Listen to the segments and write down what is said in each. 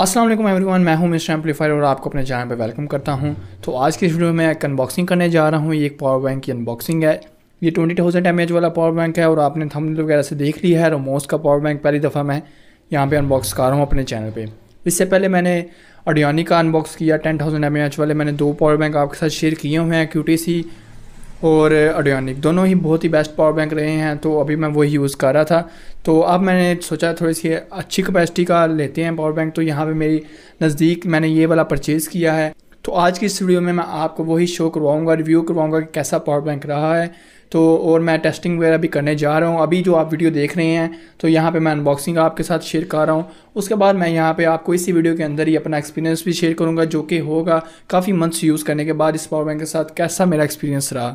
अस्सलाम वालेकुम एवरीवन मैं हूं मिस्टर एम्पलीफायर और आपको अपने चैनल पर वेलकम करता हूं तो आज की इस वीडियो में एक अनबॉक्सिंग करने जा रहा हूं ये एक पावर बैंक की अनबॉक्सिंग है ये ट्वेंटी थाउजेंड एम एच वाला पावर बैंक है और आपने थंबनेल वगैरह से देख लिया है रोमोस का पावर बैंक पहली दफ़ा मैं यहाँ पर अनबॉक्स कर रहा हूँ अपने चैनल पर इससे पहले मैंने अडियानी का अनबॉक्स किया टेन थाउजेंड एम एच वाले मैंने दो पावर बैंक आपके साथ शेयर किए हुए हैं क्यू टी सी और अडियोनिक दोनों ही बहुत ही बेस्ट पावर बैंक रहे हैं तो अभी मैं वही यूज़ कर रहा था तो अब मैंने सोचा थोड़ी सी अच्छी कैपेसिटी का लेते हैं पावर बैंक तो यहाँ पे मेरी नज़दीक मैंने ये वाला परचेज़ किया है तो आज की इस वीडियो में मैं आपको वही शो करवाऊँगा रिव्यू करवाऊँगा कि कैसा पावर बैंक रहा है तो और मैं टेस्टिंग वगैरह भी करने जा रहा हूँ अभी जो आप वीडियो देख रहे हैं तो यहाँ पे मैं अनबॉक्सिंग आपके साथ शेयर कर रहा हूँ उसके बाद मैं यहाँ पे आपको इसी वीडियो के अंदर ही अपना एक्सपीरियंस भी शेयर करूँगा जो कि होगा काफ़ी मंथ्स यूज़ करने के बाद इस पावर बैंक के साथ कैसा मेरा एक्सपीरियंस रहा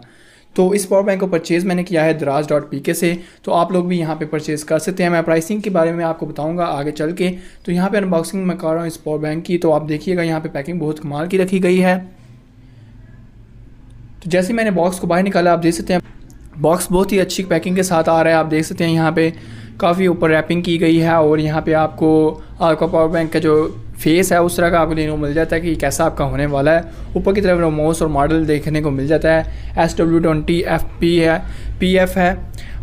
तो इस पावर बैंक को परचेज़ मैंने किया है दराज डॉट पी के से तो आप लोग भी यहाँ पे परचेज़ कर सकते हैं मैं प्राइसिंग के बारे में आपको बताऊँगा आगे चल के तो यहाँ पे अनबॉक्सिंग मैं कर रहा हूँ इस पावर बैंक की तो आप देखिएगा यहाँ पे पैकिंग बहुत कमाल की रखी गई है तो जैसे मैंने बॉक्स को बाहर निकाला आप देख सकते हैं बॉक्स बहुत ही अच्छी पैकिंग के साथ आ रहा है आप देख सकते हैं यहाँ पे काफ़ी ऊपर रैपिंग की गई है और यहाँ पे आपको आपका पावर बैंक का जो फेस है उस तरह का आपको देखने को मिल जाता है कि कैसा आपका होने वाला है ऊपर की तरफ रोमोस और मॉडल देखने को मिल जाता है S W twenty F P है पी एफ है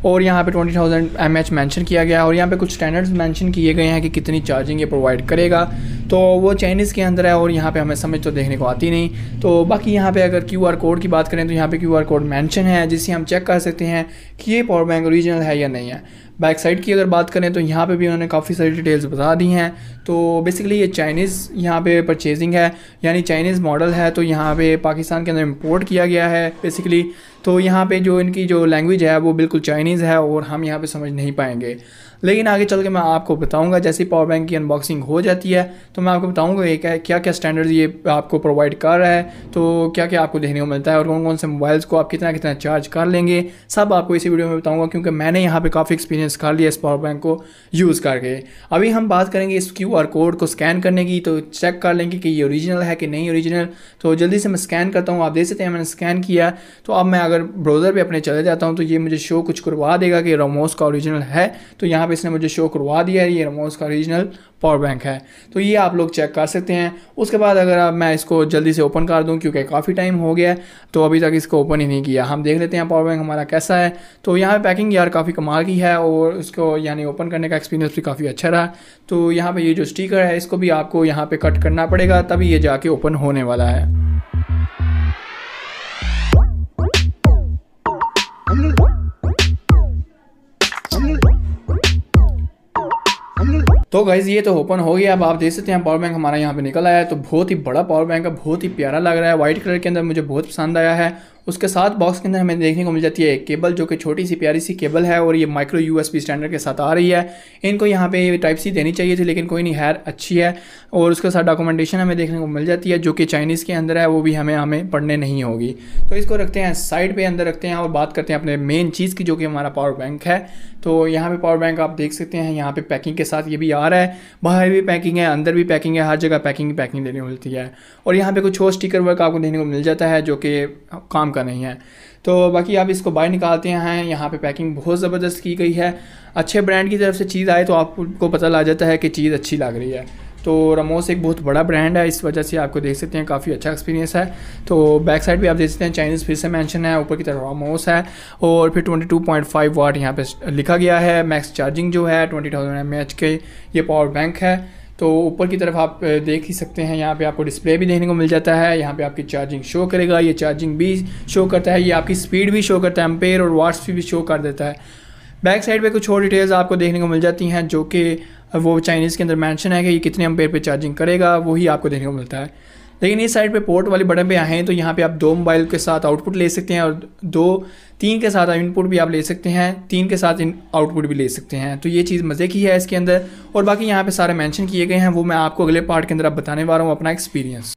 और यहाँ पे twenty thousand M H mention किया गया है और यहाँ पे कुछ स्टैंडर्ड्स मैंशन किए गए हैं कि कितनी चार्जिंग ये प्रोवाइड करेगा तो वो चाइनीज़ के अंदर है और यहाँ पे हमें समझ तो देखने को आती नहीं तो बाकी यहाँ पे अगर क्यू आर कोड की बात करें तो यहाँ पे क्यू आर कोड मैंशन है जिससे हम चेक कर सकते हैं कि ये पावर बैंक ओरिजिनल है या नहीं है बैक साइड की अगर बात करें तो यहाँ पे भी उन्होंने काफ़ी सारी डिटेल्स बता दी हैं तो बेसिकली ये चाइनीज़ यहाँ पे परचेजिंग है यानी चाइनीज़ मॉडल है तो यहाँ पे पाकिस्तान के अंदर इम्पोर्ट किया गया है बेसिकली तो यहाँ पे जो इनकी जो लैंग्वेज है वो बिल्कुल चाइनीज़ है और हम यहाँ पे समझ नहीं पाएंगे लेकिन आगे चल के मैं आपको बताऊंगा जैसे पावर बैंक की अनबॉक्सिंग हो जाती है तो मैं आपको बताऊँगा ये क्या क्या क्या स्टैंडर्ड ये आपको प्रोवाइड कर रहा है तो क्या क्या आपको देखने को मिलता है और कौन कौन से मोबाइल्स को आप कितना कितना चार्ज कर लेंगे सब आपको इसी वीडियो में बताऊँगा क्योंकि मैंने यहाँ पर काफ़ी एक्सपीरियंस कर लिया इस पावर बैंक को यूज़ करके अभी हम बात करेंगे इस क्यू आर कोड को स्कैन करने की तो चेक कर लेंगे कि ये ओरिजिनल है कि नहीं ओरिजिनल तो जल्दी से मैं स्कैन करता हूँ आप देख सकते हैं मैंने स्कैन किया तो अब मैं अगर ब्राउज़र पर अपने चले जाता हूँ तो ये मुझे शो कुछ करवा देगा कि रोमोस का ओरिजिनल है तो यहाँ इसने मुझे शो करवा दिया है ये रमोस का रीजनल पावर बैंक है तो ये आप लोग चेक कर सकते हैं उसके बाद अगर आप मैं इसको जल्दी से ओपन कर दूँ क्योंकि काफ़ी टाइम हो गया तो अभी तक इसको ओपन ही नहीं किया हम देख लेते हैं पावर बैंक हमारा कैसा है तो यहाँ पर पैकिंग यार काफ़ी कमाल की है और उसको यानी ओपन करने का एक्सपीरियंस भी काफ़ी अच्छा रहा तो यहाँ पर ये जो स्टीकर है इसको भी आपको यहाँ पर कट करना पड़ेगा तभी ये जाके ओपन होने वाला है तो गाइज़ ये तो ओपन हो गया अब आप देख सकते हैं पावर बैंक हमारा यहाँ पे निकल आया है तो बहुत ही बड़ा पावर बैंक है बहुत ही प्यारा लग रहा है व्हाइट कलर के अंदर मुझे बहुत पसंद आया है उसके साथ बॉक्स के अंदर हमें देखने को मिल जाती है एक केबल जो कि छोटी सी प्यारी सी केबल है और ये माइक्रो यू स्टैंडर्ड के साथ आ रही है इनको यहाँ पे टाइप सी देनी चाहिए थी लेकिन कोई नहीं हैर अच्छी है और उसके साथ डॉक्यूमेंटेशन हमें देखने को मिल जाती है जो कि चाइनीज़ के अंदर है वो भी हमें हमें पढ़ने नहीं होगी तो इसको रखते हैं साइड पर अंदर रखते हैं और बात करते हैं अपने मेन चीज़ की जो कि हमारा पावर बैंक है तो यहाँ पर पावर बैंक आप देख सकते हैं यहाँ पर पैकिंग के साथ ये भी आ रहा है बाहर भी पैकिंग है अंदर भी पैकिंग है हर जगह पैकिंग पैकिंग देने मिलती है और यहाँ पर कुछ और स्टीकर वर्क आपको देखने को मिल जाता है जो कि काम का नहीं है तो बाकी आप इसको बाहर निकालते हैं यहाँ पे पैकिंग बहुत ज़बरदस्त की गई है अच्छे ब्रांड की तरफ से चीज़ आए तो आपको पता लग जाता है कि चीज़ अच्छी लग रही है तो रमोस एक बहुत बड़ा ब्रांड है इस वजह से आपको देख सकते हैं काफ़ी अच्छा एक्सपीरियंस है तो बैक साइड भी आप देख सकते हैं चाइनीज़ फिर से मेंशन है ऊपर की तरफ रमोस है और फिर 22.5 वाट यहाँ पे लिखा गया है मैक्स चार्जिंग जो है 20,000 थाउजेंड के ये पावर बैंक है तो ऊपर की तरफ आप देख ही सकते हैं यहाँ पे आपको डिस्प्ले भी देखने को मिल जाता है यहाँ पे आपकी चार्जिंग शो करेगा ये चार्जिंग भी शो करता है ये आपकी स्पीड भी शो करता है एम्पेयर और वाट्स भी शो कर देता है बैक साइड पे कुछ और डिटेल्स आपको देखने को मिल जाती हैं जो कि वो चाइनीज़ के अंदर मैंशन है कि ये कितने एम्पेयर पर चार्जिंग करेगा वही आपको देखने को मिलता है लेकिन इस साइड पे पोर्ट वाले बटन पे आएँ तो यहाँ पे आप दो मोबाइल के साथ आउटपुट ले सकते हैं और दो तीन के साथ इनपुट भी आप ले सकते हैं तीन के साथ आउटपुट भी ले सकते हैं तो ये चीज़ मज़े की है इसके अंदर और बाकी यहाँ पे सारे मेंशन किए गए हैं वो मैं आपको अगले पार्ट के अंदर आप बताने वाला हूँ अपना एक्सपीरियंस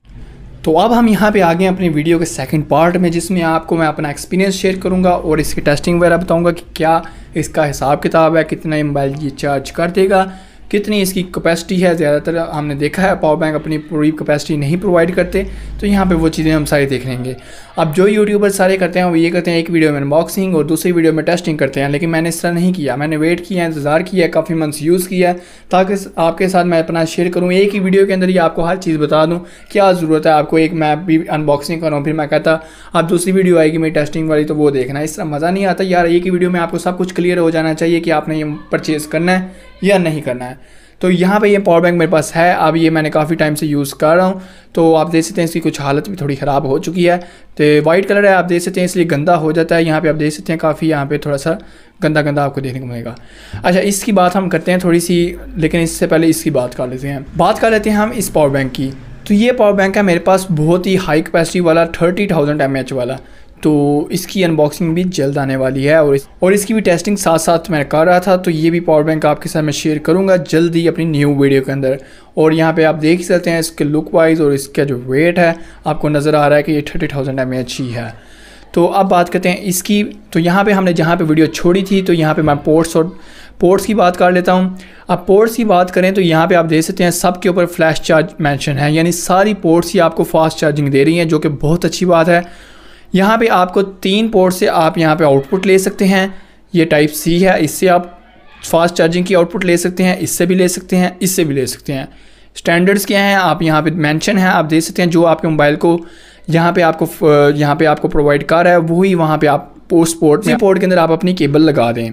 तो अब हम यहाँ पे आ गए अपने वीडियो के सेकंड पार्ट में जिसमें आपको मैं अपना एक्सपीरियंस शेयर करूँगा और इसकी टेस्टिंग वगैरह बताऊँगा कि क्या इसका हिसाब किताब है कितना ये मोबाइल ये चार्ज कर देगा कितनी इसकी कैपेसिटी है ज़्यादातर हमने देखा है पावर बैंक अपनी पूरी कैपेसिटी नहीं प्रोवाइड करते तो यहाँ पे वो चीज़ें हम सारी देख लेंगे अब जो यूट्यूबर सारे करते हैं वो ये करते हैं एक वीडियो में अनबॉक्सिंग और दूसरी वीडियो में टेस्टिंग करते हैं लेकिन मैंने इस तरह नहीं किया मैंने वेट किया इंतज़ार किया काफ़ी मंथ्स यूज़ किया ताकि आपके साथ मैं अपना शेयर करूँ एक ही वीडियो के अंदर ही आपको हर चीज़ बता दूँ क्या ज़रूरत है आपको एक मैं भी अनबॉक्सिंग कर फिर मैं कहता आप दूसरी वीडियो आएगी मेरी टेस्टिंग वाली तो वो देखना इस तरह मज़ा नहीं आता यार एक ही वीडियो में आपको सब कुछ क्लियर हो जाना चाहिए कि आपने ये परचेज़ करना है या नहीं करना है तो यहाँ पे ये पावर बैंक मेरे पास है अब ये मैंने काफ़ी टाइम से यूज़ कर रहा हूँ तो आप देख सकते हैं इसकी कुछ हालत भी थोड़ी ख़राब हो चुकी है तो वाइट कलर है आप देख सकते हैं इसलिए गंदा हो जाता है यहाँ पे आप देख सकते हैं काफ़ी यहाँ पे थोड़ा सा गंदा गंदा आपको देखने को मिलेगा अच्छा इसकी बात हम करते हैं थोड़ी सी लेकिन इससे पहले इसकी बात कर लेते हैं बात कर लेते हैं हम इस पावर बैंक की तो ये पावर बैंक है मेरे पास बहुत ही हाई कैपेसिटी वाला थर्टी थाउजेंड एम एच वाला तो इसकी अनबॉक्सिंग भी जल्द आने वाली है और इस, और इसकी भी टेस्टिंग साथ साथ मैं कर रहा था तो ये भी पावर बैंक आपके साथ मैं शेयर करूँगा जल्द ही अपनी न्यू वीडियो के अंदर और यहाँ पे आप देख सकते हैं इसके लुक वाइज और इसका जो वेट है आपको नज़र आ रहा है कि ये थर्टी थाउजेंड एम एच ही है तो अब बात करते हैं इसकी तो यहाँ पर हमने जहाँ पर वीडियो छोड़ी थी तो यहाँ पर मैं पोर्ट्स और पोर्ट्स की बात कर लेता हूँ अब पोर्ट्स की बात करें तो यहाँ पे आप देख सकते हैं सब के ऊपर फ्लैश चार्ज मेंशन है यानी सारी पोर्ट्स ही आपको फास्ट चार्जिंग दे रही हैं जो कि बहुत अच्छी बात है यहाँ पे आपको तीन पोर्ट से आप यहाँ पे आउटपुट ले सकते हैं ये टाइप सी है इससे आप फास्ट चार्जिंग की आउटपुट ले सकते हैं इससे भी ले सकते हैं इससे भी ले सकते हैं स्टैंडर्ड्स क्या हैं आप यहाँ पे मेंशन है आप देख सकते हैं जो आपके मोबाइल को यहाँ पे आपको यहाँ पे आपको प्रोवाइड कर रहा है वही वहाँ पे आप पोस्ट पोर्ट सी पोर्ट के अंदर आप अपनी केबल लगा दें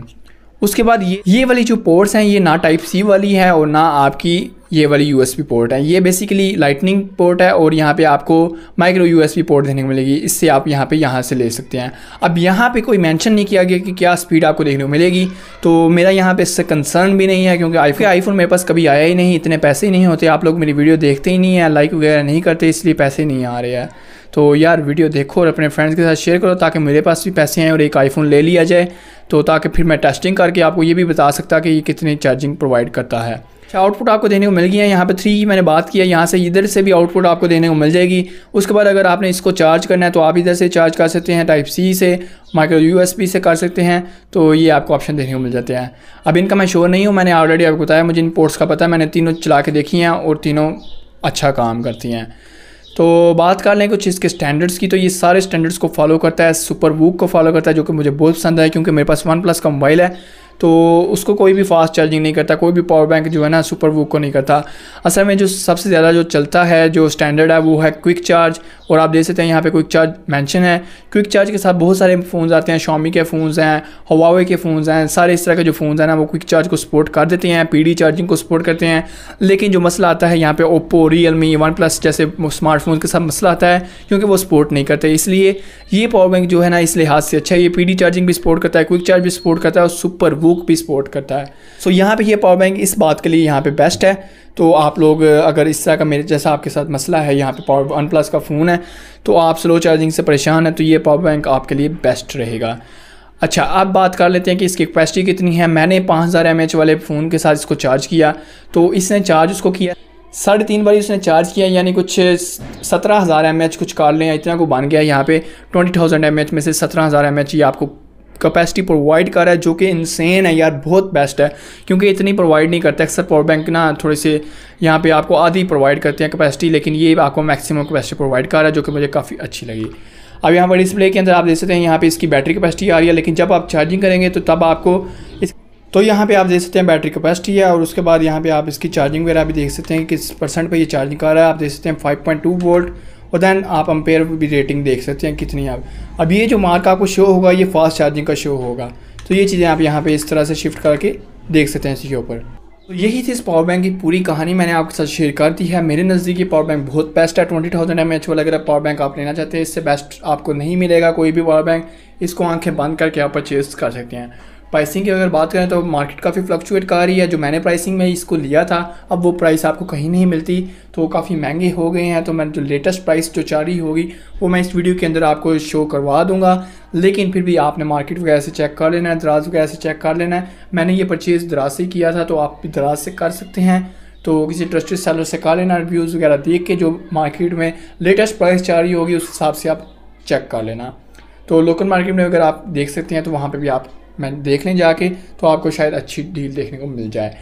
उसके बाद ये ये वाली जो पोर्ट्स हैं ये ना टाइप सी वाली है और ना आपकी ये वाली यू पोर्ट है ये बेसिकली लाइटनिंग पोर्ट है और यहाँ पर आपको माइक्रो यू पोर्ट देखने को मिलेगी इससे आप यहाँ पर यहाँ से ले सकते हैं अब यहाँ पर कोई मैंशन नहीं किया गया कि क्या स्पीड आपको देखने को मिलेगी तो मेरा यहाँ पर इससे कंसर्न भी नहीं है क्योंकि आईफोन आईफोन मेरे पास कभी आया ही नहीं इतने पैसे ही नहीं होते आप लोग मेरी वीडियो देखते ही नहीं है लाइक वगैरह नहीं करते इसलिए पैसे नहीं आ रहे हैं तो यार वीडियो देखो और अपने फ्रेंड्स के साथ शेयर करो ताकि मेरे पास भी पैसे हैं और एक आईफोन ले लिया जाए तो ताकि फिर मैं टेस्टिंग करके आपको ये भी बता सकता कि ये कितनी चार्जिंग प्रोवाइड करता है अच्छा आउटपुट आपको देने को मिल गया है यहाँ पर थ्री मैंने बात किया यहाँ से इधर से भी आउटपुट आपको देने को मिल जाएगी उसके बाद अगर आपने इसको चार्ज करना है तो आप इधर से चार्ज कर सकते हैं टाइप सी से माइक्रो यूएसबी से कर सकते हैं तो ये आपको ऑप्शन देखने को मिल जाते हैं अब इनका मैं श्योर नहीं हूँ मैंने ऑलरेडी आपको बताया मुझे इन पोर्ट्स का पता है मैंने तीनों चला के देखी हैं और तीनों अच्छा काम करती हैं तो बात कर लें कुछ इसके स्टैंडर्ड्स की तो ये सारे स्टैंडर्ड्स को फॉलो करता है सुपर वूक को फॉलो करता है जो कि मुझे बहुत पसंद है क्योंकि मेरे पास वन प्लस का मोबाइल है तो उसको कोई भी फास्ट चार्जिंग नहीं करता कोई भी पावर बैंक जो है ना सुपर वूक को नहीं करता असल में जो सबसे ज़्यादा जो चलता है जो स्टैंडर्ड है वो है क्विक चार्ज और आप देख सकते हैं यहाँ पे क्विक चार्ज मेंशन है क्विक चार्ज के साथ बहुत सारे फ़ोन आते हैं शॉमी के फ़ोन्स हैं हवावे के फ़ोन्स हैं सारे इस तरह के जो फ़ोन हैं ना वो क्विक चार्ज को सपोर्ट कर देते हैं पी चार्जिंग को सपोर्ट करते हैं लेकिन जो मसला आता है यहाँ पर Oppo Realme OnePlus जैसे स्मार्टफोन के साथ मसला आता है क्योंकि वो सपोर्ट नहीं करते इसलिए ये पावर बैंक जो है ना इस लिहाज से अच्छा है ये पी चार्जिंग भी सपोर्ट करता है क्विक चार्ज भी सपोर्ट करता है और सुपर बुक भी सपोर्ट करता है सो so, यहाँ पे ये पावर बैंक इस बात के लिए यहाँ पे बेस्ट है तो आप लोग अगर इस तरह का मेरे जैसा आपके साथ मसला है यहाँ पे पावर वन प्लस का फ़ोन है तो आप स्लो चार्जिंग से परेशान है तो ये पावर बैंक आपके लिए बेस्ट रहेगा अच्छा अब बात कर लेते हैं कि इसकी कैपेसिटी कितनी है मैंने 5000 हज़ार वाले फ़ोन के साथ इसको चार्ज किया तो इसने चार्ज उसको किया साढ़े तीन बारी उसने चार्ज किया यानी कुछ सत्रह हज़ार एम कुछ कार लें इतना को बन गया यहाँ पे ट्वेंटी थाउजेंड एम में से सत्रह हज़ार एम ये आपको कैपेसिटी प्रोवाइड कर रहा है जो कि इंसेन है यार बहुत बेस्ट है क्योंकि इतनी प्रोवाइड नहीं करता अक्सर पावर बैंक ना थोड़े से यहाँ पे आपको आधी प्रोवाइड करते हैं कैपेसिटी लेकिन ये आपको मैक्सिमम कैपेसिटी प्रोवाइड कर रहा है जो कि मुझे काफ़ी अच्छी लगी अब यहाँ पर डिस्प्ले के अंदर आप देख सकते हैं यहाँ पर इसकी बैटरी कैपेसिटी आ रही है लेकिन जब आप चार्जिंग करेंगे तो तब आपको इस तो यहाँ पे आप देख सकते हैं बैटरी कैपेसिटी है और उसके बाद यहाँ पे आप इसकी चार्जिंग वगैरह भी देख सकते हैं किस परसेंट पे ये चार्जिंग कर रहा है आप देख सकते हैं 5.2 वोल्ट और दैन आप अम्पेयर भी रेटिंग देख सकते हैं कितनी आप अब ये जो मार्क आपको शो होगा ये फास्ट चार्जिंग का शो होगा तो ये चीज़ें आप यहाँ पे इस तरह से शिफ्ट करके देख सकते हैं इसके ऊपर तो यही थी इस पावर बैंक की पूरी कहानी मैंने आपके साथ शेयर कर दी है मेरे नज़दीक ये पावर बैंक बहुत बेस्ट है ट्वेंटी थाउजेंड एम एच वाला अगर पावर बैंक आप लेना चाहते हैं इससे बेस्ट आपको नहीं मिलेगा कोई भी पावर बैंक इसको आंखें बंद करके आप परचेज़ कर सकते हैं प्राइसिंग की अगर बात करें तो मार्केट काफ़ी फ्लक्चुएट कर रही है जो मैंने प्राइसिंग में इसको लिया था अब वो प्राइस आपको कहीं नहीं मिलती तो काफ़ी महंगे हो गए हैं तो मैं जो लेटेस्ट प्राइस जो चाह रही होगी वो मैं इस वीडियो के अंदर आपको शो करवा दूंगा लेकिन फिर भी आपने मार्केट वगैरह से चेक कर लेना है दराज वगैरह से चेक कर लेना है मैंने ये परचेज़ दराज से किया था तो आप भी दराज से कर सकते हैं तो किसी ट्रस्टेड सेलर से कर लेना रिव्यूज़ वगैरह देख के जो मार्केट में लेटेस्ट प्राइस चाह रही होगी उस हिसाब से आप चेक कर लेना तो लोकल मार्केट में अगर आप देख सकते हैं तो वहाँ पे भी आप मैं देख लें जाके तो आपको शायद अच्छी डील देखने को मिल जाए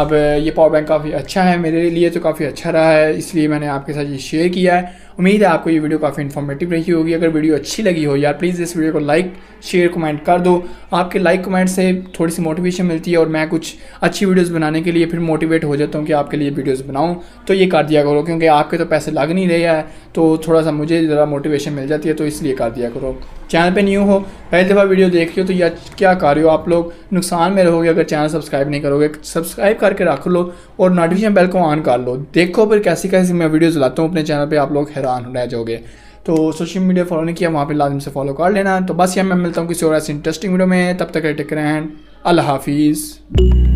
अब ये पावर बैंक काफ़ी अच्छा है मेरे लिए तो काफ़ी अच्छा रहा है इसलिए मैंने आपके साथ ये शेयर किया है उम्मीद है आपको ये वीडियो काफ़ी इन्फॉर्मेटिव रही होगी अगर वीडियो अच्छी लगी हो यार प्लीज़ इस वीडियो को लाइक शेयर कमेंट कर दो आपके लाइक कमेंट से थोड़ी सी मोटिवेशन मिलती है और मैं कुछ अच्छी वीडियोज़ बनाने के लिए फिर मोटिवेट हो जाता हूँ कि आपके लिए वीडियोज़ बनाऊँ तो ये कर दिया करो क्योंकि आपके तो पैसे लग नहीं रहे हैं तो थोड़ा सा मुझे ज़रा मोटिवेशन मिल जाती है तो इसलिए कर दिया करो चैनल पे न्यू हो पहली दफ़ा वीडियो देख रहे हो तो या क्या कर रहे हो आप लोग नुकसान में रहोगे अगर चैनल सब्सक्राइब नहीं करोगे सब्सक्राइब करके रख लो और नोटिफिकेशन बेल को ऑन कर लो देखो फिर कैसी कैसी मैं वीडियोज़ लाता हूँ अपने चैनल पर आप लोग हैरान हैरान रह जाओगे तो सोशल मीडिया फॉलो नहीं किया वहाँ पर लाजम से फॉलो कर लेना तो बस यहाँ मैं मिलता हूँ किसी और ऐसे इंटरेस्टिंग वीडियो में तब तक टेक रहे हैं अल्लाह हाफिज़